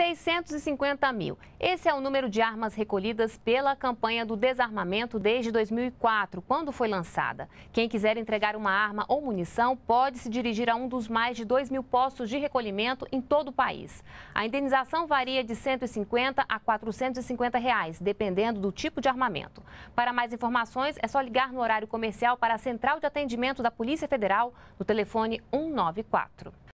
650 mil. Esse é o número de armas recolhidas pela campanha do desarmamento desde 2004, quando foi lançada. Quem quiser entregar uma arma ou munição pode se dirigir a um dos mais de 2 mil postos de recolhimento em todo o país. A indenização varia de 150 a 450 reais, dependendo do tipo de armamento. Para mais informações, é só ligar no horário comercial para a Central de Atendimento da Polícia Federal no telefone 194.